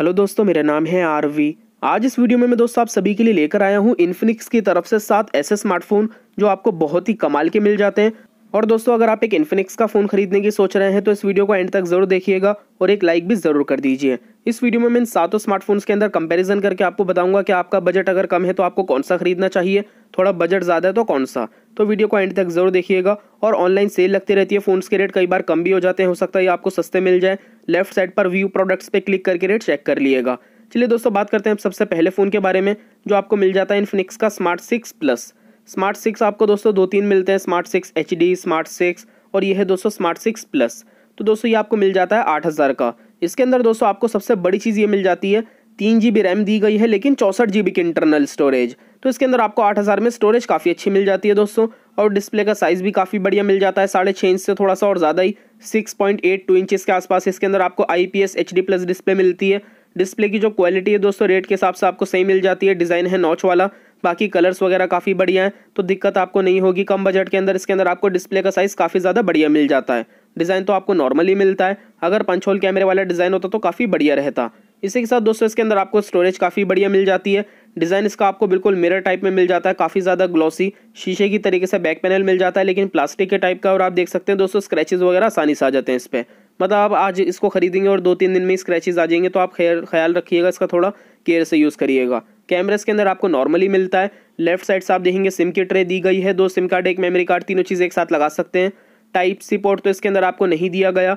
hello दोस्तों मेरा नाम है आरवी आज इस वीडियो में मैं दोस्तों आप सभी के लिए लेकर आया हूँ इन्फिनिक्स की तरफ से सात ऐसे स्मार्टफोन जो आपको बहुत ही कमाल के मिल जाते हैं और दोस्तों अगर आप एक इन्फिनिक्स का फ़ोन खरीदने की सोच रहे हैं तो इस वीडियो को एंड तक जरूर देखिएगा और एक लाइक भी ज़रूर कर दीजिए इस वीडियो में मैं इन सातों स्मार्टफोन्स के अंदर कंपैरिजन करके आपको बताऊंगा कि आपका बजट अगर कम है तो आपको कौन सा खरीदना चाहिए थोड़ा बजट ज़्यादा है तो कौन सा तो वीडियो को एंड तक जरूर देखिएगा और ऑनलाइन सेल लगती रहती है फ़ोन्स के रेट कई बार कम भी हो जाते हैं हो सकता है आपको सस्ते मिल जाए लेफ्ट साइड पर व्यू प्रोडक्ट्स पर क्लिक करके रेट चेक कर लिएगा चलिए दोस्तों बात करते हैं सबसे पहले फ़ोन के बारे में जो आपको मिल जाता है इन्फिनिक्स का smart six plus smart six आपको दोस्तों दो तीन मिलते हैं smart six H D smart six और ये है दोस्तों स्मार्ट सिक्स प्लस तो दोस्तों ये आपको मिल जाता है आठ हज़ार का इसके अंदर दोस्तों आपको सबसे बड़ी चीज़ ये मिल जाती है तीन जी बी रैम दी गई है लेकिन चौंसठ जी बी की इंटरनल स्टोरेज तो इसके अंदर आपको आठ हज़ार में स्टोरेज काफ़ी अच्छी मिल जाती है दोस्तों और डिस्प्ले का साइज़ भी काफ़ी बढ़िया मिल जाता है साढ़े छः इंच से थोड़ा सा और ज़्यादा ही six point eight two inches के आसपास इसके अंदर आपको I P S H D plus display मिलती है डिस्प्ले की जो क्वालिटी है दोस्तों रेट के हिसाब से आपको सही मिल जाती है डिज़ाइन है नॉच वाला बाकी कलर्स वगैरह काफ़ी बढ़िया हैं तो दिक्कत आपको नहीं होगी कम बजट के अंदर इसके अंदर आपको डिस्प्ले का साइज़ काफ़ी ज़्यादा बढ़िया मिल जाता है डिज़ाइन तो आपको नॉर्मली मिलता है अगर पंचोल कैमरे वाला डिज़ाइन होता तो काफ़ी बढ़िया रहता इसी के साथ दोस्तों इसके अंदर आपको स्टोरेज काफ़ी बढ़िया मिल जाती है डिज़ाइन इसका आपको बिल्कुल मिरर टाइप में मिल जाता है काफ़ी ज़्यादा ग्लॉसी शीशे की तरीके से बैक पैनल मिल जाता है लेकिन प्लास्टिक के टाइप का और आप देख सकते हैं दोस्तों स्क्रैचेज वगैरह आसानी से आ जाते हैं इस पर मतलब आप आज इसको खरीदेंगे और दो तीन दिन में स्क्रैचेज आ जाएंगे तो आप ख्याल रखिएगा इसका थोड़ा केयर से यूज़ करिएगा कैमरास के अंदर आपको नॉर्मली मिलता है लेफ्ट साइड से आप देखेंगे सिम की ट्रे दी गई है दो सिम कार्ड एक मेमोरी कार्ड तीनों चीज़ें एक साथ लगा सकते हैं टाइप सी पोर्ट तो इसके अंदर आपको नहीं दिया गया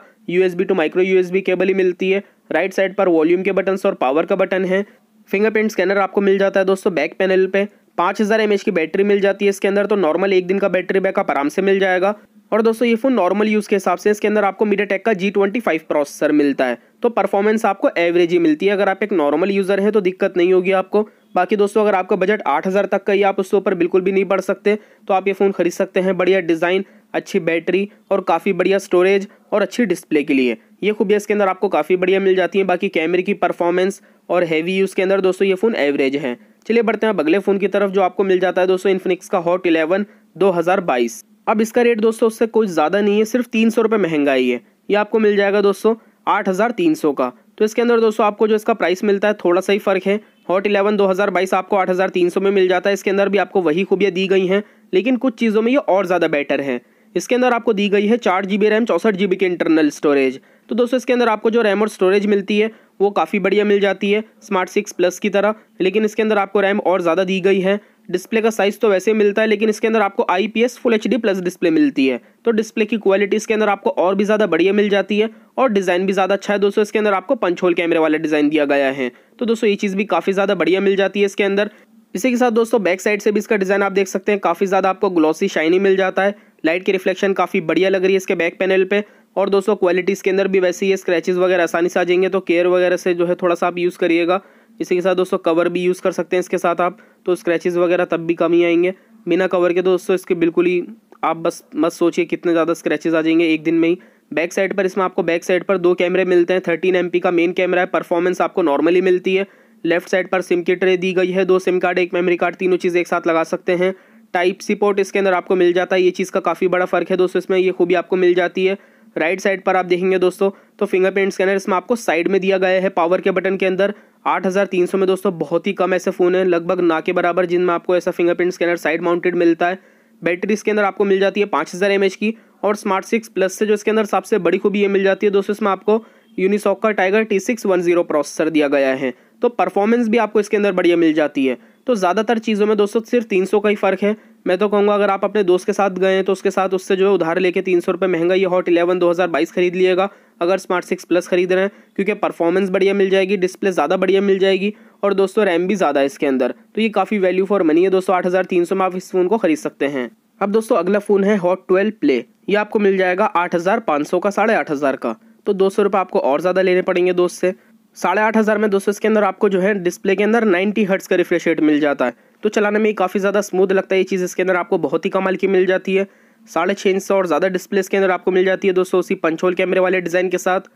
B to micro B cable ही मिलती है राइट साइड पर वॉल्यूम के बटन और पावर का बटन है फिंगरप्रिंट स्कैनर आपको मिल जाता है दोस्तों बैक पैनल पे पाँच हज़ार एम की बैटरी मिल जाती है इसके अंदर तो नॉर्मल एक दिन का बैटरी बैकअप आराम से मिल जाएगा और दोस्तों ये फ़ोन नॉर्मल यूज़ के हिसाब से इसके अंदर आपको मीडियाटेक का जी ट्वेंटी फाइव प्रोसेसर मिलता है तो परफॉर्मेंस आपको एवरेज ही मिलती है अगर आप एक नॉर्मल यूज़र हैं तो दिक्कत नहीं होगी आपको बाकी दोस्तों अगर आपका बजट आठ हज़ार तक का ही आप उसके ऊपर बिल्कुल भी नहीं बढ़ सकते तो आप ये फ़ोन खरीद सकते हैं बढ़िया डिज़ाइन अच्छी बैटरी और काफ़ी बढ़िया स्टोरेज और अच्छी डिस्प्ले के लिए ये खूबियाँ इसके अंदर आपको काफ़ी बढ़िया मिल जाती हैं बाकी कैमरे की परफॉर्मेंस और हैवी यूज़ के अंदर दोस्तों ये फ़ोन एवरेज है चलिए बढ़ते हैं अब अगले फ़ोन की तरफ जो आपको मिल जाता है दोस्तों इन्फिनिक्स का हॉट इलेवन दो अब इसका रेट दोस्तों उससे कुछ ज़्यादा नहीं है सिर्फ तीन सौ महंगा ही है ये आपको मिल जाएगा दोस्तों आठ हज़ार तीन सौ का तो इसके अंदर दोस्तों आपको जो इसका प्राइस मिलता है थोड़ा सा ही फर्क है हॉट इलेवन 2022 आपको 8300 में मिल जाता है इसके अंदर भी आपको वही खूबियाँ दी गई हैं लेकिन कुछ चीज़ों में ये और ज़्यादा बेटर है इसके अंदर आपको दी गई है चार जी रैम चौंसठ जी की इंटरनल स्टोरेज तो दोस्तों इसके अंदर आपको जो रैम और स्टोरेज मिलती है वो काफ़ी बढ़िया मिल जाती है स्मार्ट सिक्स प्लस की तरह लेकिन इसके अंदर आपको रैम और ज़्यादा दी गई है डिस्प्ले का साइज़ तो वैसे मिलता है लेकिन इसके अंदर आपको I P S full H D plus display मिलती है तो डिस्प्ले की क्वालिटी इसके अंदर आपको और भी ज़्यादा बढ़िया मिल जाती है और डिज़ाइन भी ज़्यादा अच्छा है दोस्तों इसके अंदर आपको पंच होल कैमरे वाला डिज़ाइन दिया गया है तो दोस्तों ये चीज़ भी काफ़ी ज़्यादा बढ़िया मिल जाती है इसके अंदर इसी के साथ दोस्तों बैक साइड से भी इसका डिज़ाइन आप देख सकते हैं काफ़ी ज़्यादा आपको ग्लॉसी शाइनी मिल जाता है लाइट की रिफ्लेक्शन काफ़ी बढ़िया लग रही है इसके बैक पैनल पर और दोस्तों क्वालिटी इसके अंदर भी वैसे ही स्क्रैचेज वगैरह आसानी से आ जाएंगे तो केयर वगैरह से जो है थोड़ा सा आप यूज़ करिएगा इसी के साथ दोस्तों कवर भी यूज़ कर सकते हैं इसके साथ आप तो स्क्रैचेज वगैरह तब भी कम ही आएंगे बिना कवर के दोस्तों इसके बिल्कुल ही आप बस मत सोचिए कितने ज़्यादा स्क्रैचेज आ जाएंगे एक दिन में ही बैक साइड पर इसमें आपको बैक साइड पर दो कैमरे मिलते हैं थर्टीन एम का मेन कैमरा है परफॉर्मेंस आपको नॉर्मली मिलती है लेफ्ट साइड पर सिम की ट्रे दी गई है दो सिम कार्ड एक मेमोरी कार्ड तीनों चीज़ एक साथ लगा सकते हैं टाइप सी पोर्ट इसके अंदर आपको मिल जाता है ये चीज़ का काफ़ी बड़ा फ़र्क है दोस्तों इसमें ये खूबी आपको मिल जाती है राइट साइड पर आप देखेंगे दोस्तों तो फिंगरप्रिंट स्कैनर इसमें आपको साइड में दिया गया है पावर के बटन के अंदर 8300 में दोस्तों बहुत ही कम ऐसे फ़ोन हैं लगभग ना के बराबर जिनमें आपको ऐसा फिंगरप्रिंट स्कैनर साइड माउंटेड मिलता है बैटरी इसके अंदर आपको मिल जाती है पाँच हज़ार की और स्मार्ट सिक्स प्लस से जो इसके अंदर सबसे बड़ी खूबी ये मिल जाती है दोस्तों इसमें आपको यूनिसॉक का tiger T six one zero processor दिया गया है तो परफॉर्मेंस भी आपको इसके अंदर बढ़िया मिल जाती है तो ज़्यादातर चीज़ों में दोस्तों सिर्फ तीन सौ का ही फ़र्क है मैं तो कहूँगा अगर आप अपने दोस्त के साथ गए हैं तो उसके साथ उससे जो है उधार लेके तीन सौ रुपये महंगा ये हॉट इलेवन दो हज़ार बाईस खरीद लिएगा अगर स्मार्ट सिक्स प्लस खरीद रहे हैं क्योंकि परफॉर्मेंस बढ़िया मिल जाएगी डिस्प्ले ज़्यादा बढ़िया मिल जाएगी और दोस्तों रैम भी ज़्यादा है इसके अंदर तो ये काफ़ी वैल्यू फॉर मनी है दोस्तों आठ हज़ार तीन सौ में आप इस फ़ोन को खरीद सकते हैं अब दोस्तों अगला फ़ोन है हॉट ट्वेल्व प्ले ये आपको मिल जाएगा आठ हज़ार पाँच सौ का साढ़े आठ हज़ार का तो दो सौ रुपये आपको और ज़्यादा लेने पड़ेंगे दोस्त से साढ़े आठ हज़ार में दोस्तों इसके अंदर आपको जो है डिस्प्ले के अंदर नाइन्टी हर्ट्स का रिफ्रेश रेट मिल जाता है तो चलाने में काफ़ी ज़्यादा स्मूथ लगता है ये चीज़ इसके अंदर आपको बहुत ही कमाल की मिल जाती है साढ़े छः इंच और ज़्यादा डिस्प्ले इसके अंदर आपको मिल जाती है दोस्तों उसी पंचोल कैमरे वाले डिज़ाइन के साथ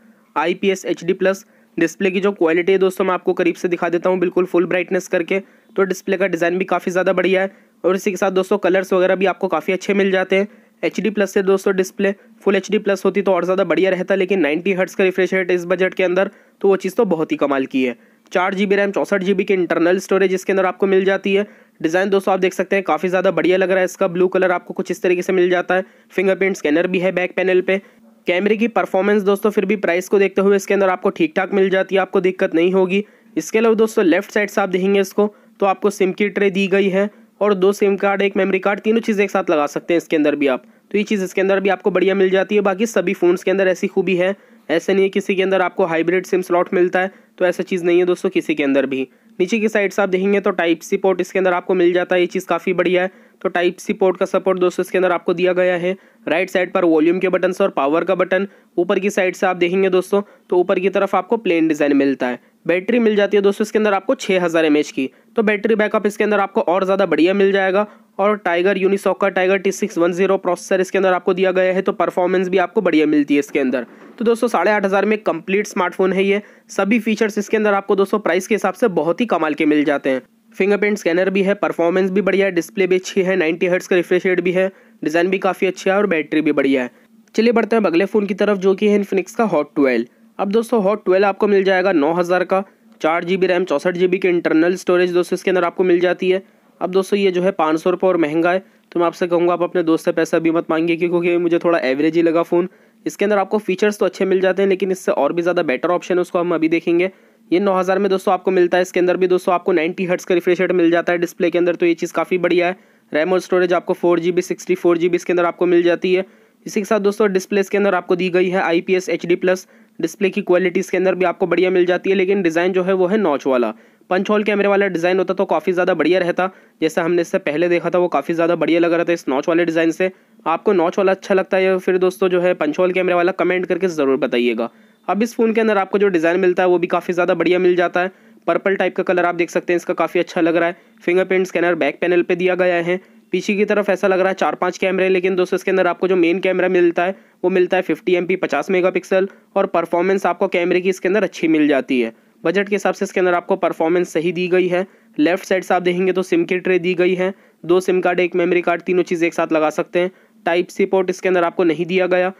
I P S H D plus display की जो क्वालिटी है दोस्तों मैं आपको करीब से दिखा देता हूँ बिल्कुल फुल ब्राइटनेस करके तो डिस्प्ले का डिज़ाइन भी काफ़ी ज़्यादा बढ़िया है और इसी के साथ दोस्तों कलर्स वगैरह भी आपको काफ़ी अच्छे मिल जाते हैं एच डी प्लस से दोस्तों display full H D plus होती तो और ज़्यादा बढ़िया रहता लेकिन नाइन्टी हर्ट्स का रिफ्रेश रेट इस बजट के अंदर तो वो चीज़ तो बहुत ही कमाल की है चार जी बी रैम चौंसठ जी बी की इंटरनल स्टोरेज इसके अंदर आपको मिल जाती है डिज़ाइन दोस्तों आप देख सकते हैं काफ़ी ज़्यादा बढ़िया लग रहा है इसका ब्लू कलर आपको कुछ इस तरीके से मिल जाता है फिंगरप्रिंट स्कैनर भी है बैक पैनल पे कैमरे की परफॉर्मेंस दोस्तों फिर भी प्राइस को देखते हुए इसके अंदर आपको ठीक ठाक मिल जाती है आपको दिक्कत नहीं होगी इसके अलावा दोस्तों लेफ्ट साइड से आप देखेंगे इसको तो आपको सिम की ट्रे दी गई है और दो सिम कार्ड एक मेमोरी कार्ड तीनों चीज़ें एक साथ लगा सकते हैं इसके अंदर भी आप तो ये चीज़ इसके अंदर भी आपको बढ़िया मिल जाती है बाकी सभी फ़ोन्स के अंदर ऐसी खूबी है ऐसे नहीं है किसी के अंदर आपको हाइब्रिड सिम स्लॉट मिलता है तो ऐसा चीज़ नहीं है दोस्तों किसी के अंदर भी नीचे की साइड से आप देखेंगे तो टाइप सी पोर्ट इसके अंदर आपको मिल जाता है ये चीज़ काफ़ी बढ़िया है तो टाइप सी पोर्ट का सपोर्ट दोस्तों इसके अंदर आपको दिया गया है राइट साइड पर वॉल्यूम के बटन और पावर का बटन ऊपर की साइड से आप देखेंगे दोस्तों तो ऊपर की तरफ आपको प्लेन डिज़ाइन मिलता है बैटरी मिल जाती है दोस्तों इसके अंदर आपको छः हज़ार एम एच की तो बैटरी बैकअप इसके अंदर आपको और ज़्यादा बढ़िया मिल जाएगा और टाइगर यूनिसॉक का tiger T six one zero processor इसके अंदर आपको दिया गया है तो परफॉर्मेंस भी आपको बढ़िया मिलती है इसके अंदर तो दोस्तों साढ़े आठ हज़ार में कंप्लीट स्मार्टफोन है ये सभी फीचर्स इसके अंदर आपको दोस्तों प्राइस के हिसाब से बहुत ही कमाल के मिल जाते हैं फिंगरप्रिंट स्कैनर भी है परफॉर्मेंस भी बढ़िया है डिस्प्ले भी अच्छी है नाइन्टी हर्ट्स का रिफ्रेश रेट भी है डिज़ाइन भी काफ़ी अच्छी है और बैटरी भी बढ़िया है चलिए बढ़ते हैं अगले फ़ोन की तरफ जो कि है इनफिनिक्स का हॉट ट्वेल्व अब दोस्तों हॉट ट्वेल्व आपको मिल जाएगा नौ हज़ार का चार जी बी रैम चौंसठ जी बी की इंटरनल स्टोरेज दोस्तों इसके अंदर आपको मिल जाती है अब दोस्तों ये जो है पाँच सौ रुपये और महंगा है तो मैं आपसे कहूँगा आप अपने दोस्त से पैसा भी मत मांगिए क्योंकि मुझे थोड़ा एवरेज ही लगा फ़ोन इसके अंदर आपको फीचर्स तो अच्छे मिल जाते हैं लेकिन इससे और भी ज़्यादा बेटर ऑप्शन है उसको हम अभी देखेंगे ये हज़ार में दोस्तों आपको मिलता है इसके अंदर भी दोस्तों आपको नाइन्टी हर्ट्स का रिफ्रेश रेट मिल जाता है डिस्प्ले के अंदर तो ये चीज़ काफ़ी बढ़िया है रैम और स्टोरेज आपको four G B sixty four G B इसके अंदर आपको मिल जाती है इसी के साथ दोस्तों डिस्प्ले इसके अंदर आपको दी गई है I P S H D plus display की क्वालिटी इसके अंदर भी आपको बढ़िया मिल जाती है लेकिन डिज़ाइन जो है वो है नॉच वाला पंच होल कैमरे वाला डिज़ाइन होता तो काफ़ी ज़्यादा बढ़िया रहता जैसा हमने इससे पहले देखा था वो काफ़ी ज़्यादा बढ़िया लग रहा था इस नॉच वाले डिज़ाइन से आपको नॉच वाला अच्छा लगता है या फिर दोस्तों जो है पंच होल कैमरे वाला कमेंट करके ज़रूर बताइएगा अब इस फ़ोन के अंदर आपको जो डिज़ाइन मिलता है वो भी काफ़ी ज़्यादा बढ़िया मिल जाता है पर्पल टाइप का कलर आप देख सकते हैं इसका काफ़ी अच्छा लग रहा है फिंगरप्रिंट स्कैनर बैक पैनल पर दिया गया है पीछे की तरफ ऐसा लग रहा है चार पाँच कैमरे लेकिन दोस्तों इसके अंदर आपको जो मेन कैमरा मिलता है वो मिलता है फिफ्टी एम पी पचास मेगा पिक्सल और परफॉर्मेंस आपको कैमरे की इसके अंदर अच्छी मिल जाती है बजट के हिसाब से इसके अंदर आपको परफॉर्मेंस सही दी गई है लेफ्ट साइड से आप देखेंगे तो सिम की ट्रे दी गई है दो सिम कार्ड एक मेमोरी कार्ड तीनों चीज़ एक साथ लगा सकते हैं टाइप सी पोर्ट इसके अंदर आपको नहीं दिया गया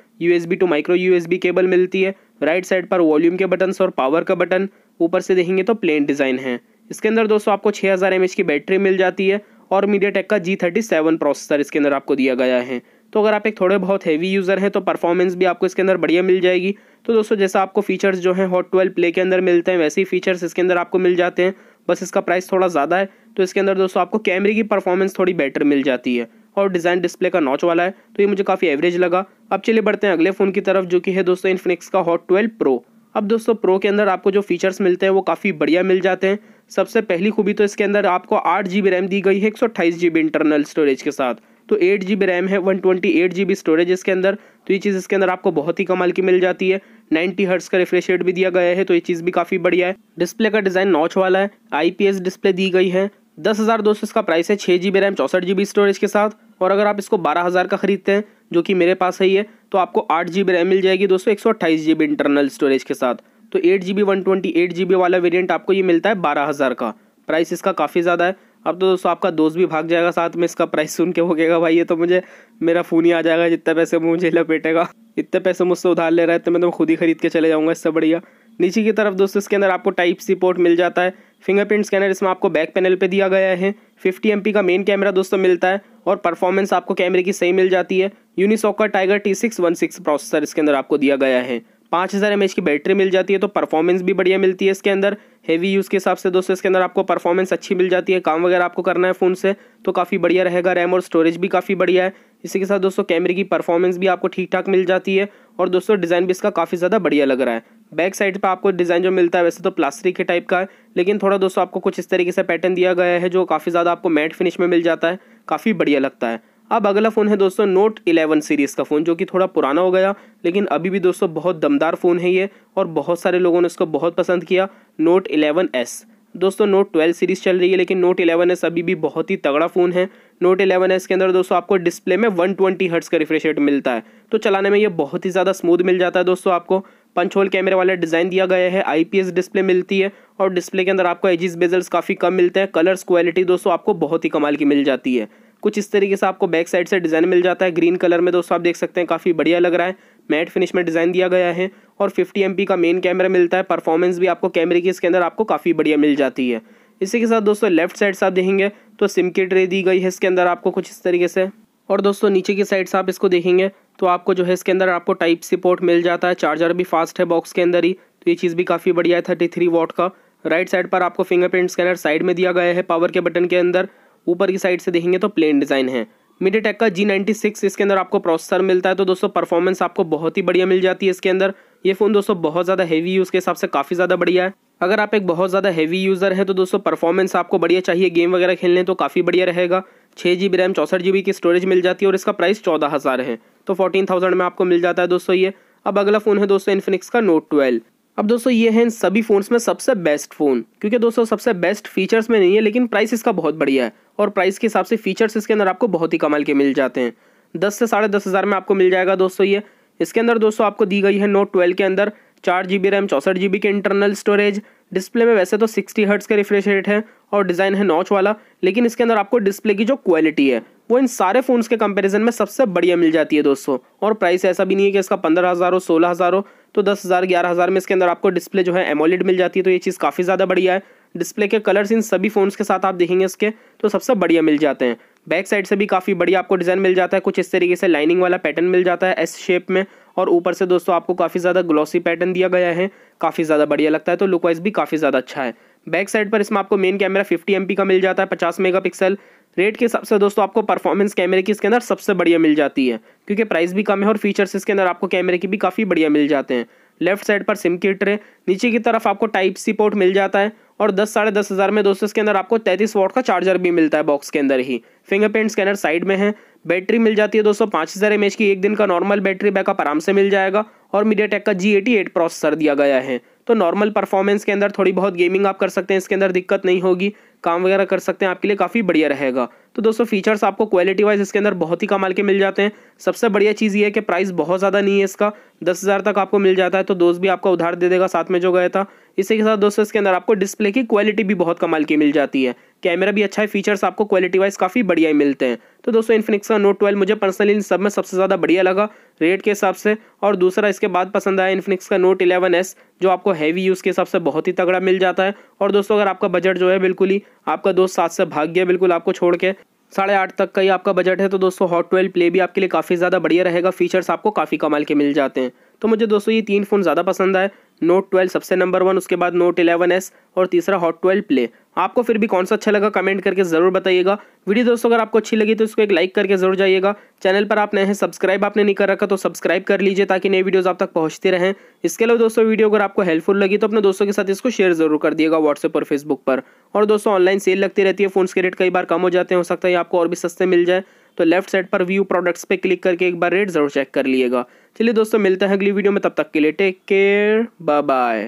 B to micro B cable मिलती है राइट साइड पर वॉल्यूम के बटन्स और पावर का बटन ऊपर से देखेंगे तो प्लेन डिज़ाइन है इसके अंदर दोस्तों आपको 6000 हज़ार की बैटरी मिल जाती है और मीडिया टेक का जी थर्टी सेवन प्रोसेसर इसके अंदर आपको दिया गया है तो अगर आप एक थोड़े बहुत हैवी यूज़र हैं तो परफॉर्मेंस भी आपको इसके अंदर बढ़िया मिल जाएगी तो दोस्तों जैसा आपको फीचर्स जो हैं हॉट ट्वेल्व प्ले के अंदर मिलते हैं वैसे ही फीचर्स इसके अंदर आपको मिल जाते हैं बस इसका प्राइस थोड़ा ज़्यादा है तो इसके अंदर दोस्तों आपको कैमरे की परफॉर्मेंस थोड़ी बेटर मिल जाती है और डिज़ाइन डिस्प्ले का नॉच वाला है तो ये मुझे काफ़ी एवरेज लगा अब चलिए बढ़ते हैं अगले फ़ोन की तरफ जो कि है दोस्तों इन्फिनिक्स का हॉट ट्वेल्व प्रो अब दोस्तों प्रो के अंदर आपको जो फीचर्स मिलते हैं वो काफ़ी बढ़िया मिल जाते हैं सबसे पहली खूबी तो इसके अंदर आपको आठ जी रैम दी गई है एक सौ इंटरनल स्टोरेज के साथ तो एट जी रैम है one twenty eight G storage इसके अंदर तो ये चीज़ इसके अंदर आपको बहुत ही कमाल की मिल जाती है 90 हर्ट्स का रिफ्रेश रेट भी दिया गया है तो ये चीज़ भी काफ़ी बढ़िया है डिस्प्ले का डिज़ाइन नॉच वाला है आईपीएस डिस्प्ले दी गई है दस हज़ार दो सौ इसका प्राइस है छः जी बी रैम चौंसठ जी बी स्टोरेज के साथ और अगर आप इसको बारह हज़ार का ख़रीदते हैं जो कि मेरे पास है तो आपको आठ जी बी रैम मिल जाएगी दोस्तों एक सौ अट्ठाईस जी बी इंटरनल स्टोरेज के साथ तो eight G B one twenty eight G B वाला वेरियंट आपको ये मिलता है बारह हज़ार का प्राइस इसका काफ़ी ज़्यादा है अब तो दोस्तों आपका दोस्त भी भाग जाएगा साथ में इसका प्राइस सुन के हो भाई ये तो मुझे मेरा फ़ोन ही आ जाएगा जितने पैसे मुझे लपेटेगा इतने पैसे मुझसे उधार ले रहा है तो मैं तो खुद ही खरीद के चले जाऊँगा इससे बढ़िया नीचे की तरफ दोस्तों इसके अंदर आपको टाइप सी पोर्ट मिल जाता है फिंगरप्रिंट स्कैनर इसमें आपको बैक पैनल पे दिया गया है 50 एम का मेन कैमरा दोस्तों मिलता है और परफॉर्मेंस आपको कैमरे की सही मिल जाती है यूनिसोक का tiger T six one six processor इसके अंदर आपको दिया गया है पाँच हज़ार एम की बैटरी मिल जाती है तो परफॉर्मेंस भी बढ़िया मिलती है इसके अंदर हैवी यूज़ के हिसाब से दोस्तों इसके अंदर आपको परफॉर्मेंस अच्छी मिल जाती है काम वगैरह आपको करना है फ़ोन से तो काफ़ी बढ़िया रहेगा रैम और स्टोरेज भी काफ़ी बढ़िया है इसी के साथ दोस्तों कैमरे की परफॉर्मेंस भी आपको ठीक ठाक मिल जाती है और दोस्तों डिज़ाइन भी इसका काफ़ी ज़्यादा बढ़िया लग रहा है बैक साइड पर आपको डिज़ाइन जो मिलता है वैसे तो प्लास्टिक के टाइप का है लेकिन थोड़ा दोस्तों आपको कुछ इस तरीके से पैटर्न दिया गया है जो काफ़ी ज़्यादा आपको मैट फिनिश में मिल जाता है काफ़ी बढ़िया लगता है अब अगला फ़ोन है दोस्तों नोट 11 सीरीज़ का फ़ोन जो कि थोड़ा पुराना हो गया लेकिन अभी भी दोस्तों बहुत दमदार फ़ोन है ये और बहुत सारे लोगों ने इसको बहुत पसंद किया नोट 11s दोस्तों नोट 12 सीरीज़ चल रही है लेकिन नोट 11s अभी भी बहुत ही तगड़ा फ़ोन है नोट 11s के अंदर दोस्तों आपको डिस्प्ले में वन ट्वेंटी का रिफ्रेश रेट मिलता है तो चलाने में ये बहुत ही ज़्यादा स्मूथ मिल जाता है दोस्तों आपको पंच होल कैमरे वाला डिज़ाइन दिया गया है आईपीएस डिस्प्ले मिलती है और डिस्प्ले के अंदर आपको एजिस बेजल्स काफ़ी कम मिलते हैं कलर्स क्वालिटी दोस्तों आपको बहुत ही कमाल की मिल जाती है कुछ इस तरीके से आपको बैक साइड से डिज़ाइन मिल जाता है ग्रीन कलर में दोस्तों आप देख सकते हैं काफ़ी बढ़िया लग रहा है मैट फिनिश में डिज़ाइन दिया गया है और 50 एम का मेन कैमरा मिलता है परफॉर्मेंस भी आपको कैमरे की इसके अंदर आपको काफ़ी बढ़िया मिल जाती है इसी के साथ दोस्तों लेफ्ट साइड से आप देखेंगे तो सिम की ट्रे दी गई है इसके अंदर आपको कुछ इस तरीके से और दोस्तों नीचे की साइड से आप इसको देखेंगे तो आपको जो है इसके अंदर आपको टाइप सी पोर्ट मिल जाता है चार्जर भी फास्ट है बॉक्स के अंदर ही तो ये चीज़ भी काफ़ी बढ़िया है थर्टी थ्री वॉट का राइट साइड पर आपको फिंगरप्रिंट स्कैनर साइड में दिया गया है पावर के बटन के अंदर ऊपर की साइड से देखेंगे तो प्लेन डिज़ाइन है मिड का जी नाइन्टी सिक्स इसके अंदर आपको प्रोसेसर मिलता है तो दोस्तों परफॉर्मेंस आपको बहुत ही बढ़िया मिल जाती है इसके अंदर ये फ़ोन दोस्तों बहुत ज़्यादा हैवी यूज़ के हिसाब से काफ़ी ज़्यादा बढ़िया है अगर आप एक बहुत ज़्यादा हैवी यूज़र है तो दोस्तों परफॉर्मेंस आपको बढ़िया चाहिए गेम वगैरह खेलने तो काफ़ी बढ़िया रहेगा छः जी बी रैम चौंसठ जी बी की स्टोरेज मिल जाती है और इसका प्राइस चौदह हज़ार है तो फोर्टीन थाउजेंड में आपको मिल जाता है दोस्तों ये अब अगला फ़ोन है दोस्तों इन्फिनिक्स का नोट ट्वेल्व अब दोस्तों ये है इन सभी फ़ोन्स में सबसे बेस्ट फ़ोन क्योंकि दोस्तों सबसे बेस्ट फीचर्स में नहीं है लेकिन प्राइस इसका बहुत बढ़िया है और प्राइस के हिसाब से फीचर्स इसके अंदर आपको बहुत ही कमाल के मिल जाते हैं दस से साढ़े दस हज़ार में आपको मिल जाएगा दोस्तों ये इसके अंदर दोस्तों आपको दी गई है नोट ट्वेल्व के अंदर चार जी बी रैम चौंसठ जी बी के इंटरनल स्टोरेज डिस्प्ले में वैसे तो सिक्सटी हर्ट्स का रिफ्रेश रेट है और डिज़ाइन है नॉच वाला लेकिन इसके अंदर आपको डिस्प्ले की जो क्वालिटी है वो इन सारे फ़ोन्स के कंपैरिजन में सबसे बढ़िया मिल जाती है दोस्तों और प्राइस ऐसा भी नहीं है कि इसका पंद्रह हज़ार हो सोलह हज़ार हो तो दस हज़ार ग्यारह हज़ार में इसके अंदर आपको डिस्प्ले जो है एमोलिड मिल जाती है तो ये चीज़ काफ़ी ज़्यादा बढ़िया है डिस्प्ले के कलर्स इन सभी फ़ोन्स के साथ आप देखेंगे इसके तो सबसे बढ़िया मिल जाते हैं बैक साइड से भी काफ़ी बढ़िया आपको डिज़ाइन मिल जाता है कुछ इस तरीके से लाइनिंग वाला पैटर्न मिल जाता है एस शेप में और ऊपर से दोस्तों आपको काफ़ी ज़्यादा ग्लॉसी पैटर्न दिया गया है काफ़ी ज़्यादा बढ़िया लगता है तो लुक वाइज भी काफ़ी ज़्यादा अच्छा है बैक साइड पर इसमें आपको मेन कैमरा फिफ्टी एम का मिल जाता है मेगा पिक्सल रेट के हिसाब से दोस्तों आपको परफॉर्मेंस कैमरे की इसके अंदर सबसे बढ़िया मिल जाती है क्योंकि प्राइस भी कम है और फीचर्स इसके अंदर आपको कैमरे की भी काफ़ी बढ़िया मिल जाते हैं लेफ्ट साइड पर सिम की ट्रे नीचे की तरफ आपको टाइप सी पोर्ट मिल जाता है और दस साढ़े दस हज़ार में दोस्तों इसके अंदर आपको तैंतीस वॉट का चार्जर भी मिलता है बॉक्स के अंदर ही फिंगरप्रिंट स्कैनर साइड में है बैटरी मिल जाती है दोस्तों पाँच हज़ार एम की एक दिन का नॉर्मल बैटरी बैकअप आराम से मिल जाएगा और मीडिया का जी एटी एट प्रोसेसर दिया गया है तो नॉर्मल परफॉर्मेंस के अंदर थोड़ी बहुत गेमिंग आप कर सकते हैं इसके अंदर दिक्कत नहीं होगी काम वगैरह कर सकते हैं आपके लिए काफ़ी बढ़िया रहेगा तो दोस्तों फीचर्स आपको क्वालिटी वाइज इसके अंदर बहुत ही कमाल के मिल जाते हैं सबसे बढ़िया चीज़ ये है कि प्राइस बहुत ज़्यादा नहीं है इसका दस हज़ार तक आपको मिल जाता है तो दोस्त भी आपका उधार दे देगा साथ में जो गया था इसी के साथ दोस्तों इसके अंदर आपको डिस्प्ले की क्वालिटी भी बहुत कमाल की मिल जाती है कैमरा भी अच्छा है फीचर्स आपको क्वालिटी वाइज काफ़ी बढ़िया ही मिलते हैं तो दोस्तों इन्फिनिक्स का नोट ट्वेल्व मुझे पर्सनली इन सब में सबसे ज़्यादा बढ़िया लगा रेट के हिसाब से और दूसरा इसके बाद पसंद आया इन्फिनिक्स का नोट इलेवन एस जो आपको हैवी यूज़ के हिसाब से बहुत ही तगड़ा मिल जाता है और दोस्तों अगर आपका बजट जो है बिल्कुल ही आपका दोस्त साथ से भाग गया बिल्कुल आपको छोड़ के साढ़े आठ तक का ही आपका बजट है तो दोस्तों हॉट ट्वेल्व प्ले भी आपके लिए काफ़ी ज़्यादा बढ़िया रहेगा फीचर्स आपको काफ़ी कमाल के मिल जाते हैं तो मुझे दोस्तों ये तीन फ़ोन ज़्यादा पसंद आए नोट ट्वेल्व सबसे नंबर वन उसके बाद नोट इलेवन एस और तीसरा हॉट ट्वेल्व प्ले आपको फिर भी कौन सा अच्छा लगा कमेंट करके ज़रूर बताइएगा वीडियो दोस्तों अगर आपको अच्छी लगी तो इसको एक लाइक करके जरूर जाइएगा चैनल पर आप नए हैं सब्सक्राइब आपने नहीं कर रखा तो सब्सक्राइब कर लीजिए ताकि नई वीडियोज़ आप तक पहुंचते रहें इसके अलावा दोस्तों वीडियो अगर आपको हेल्पफुल लगी तो अपने दोस्तों के साथ इसको शेयर जरूर कर दिएगा व्हाट्सएप और फेसबुक पर और दोस्तों ऑनलाइन सेल लगती रहती है फोन के रेट कई बार कम हो जाते हैं हो सकता है आपको और भी सस्ते मिल जाए तो लेफ्ट साइड पर व्यू प्रोडक्ट्स पर क्लिक करके एक बार रेट जरूर चेक कर लिएगा चलिए दोस्तों मिलते हैं अगली वीडियो में तब तक के लिए टेक केयर बाय बाय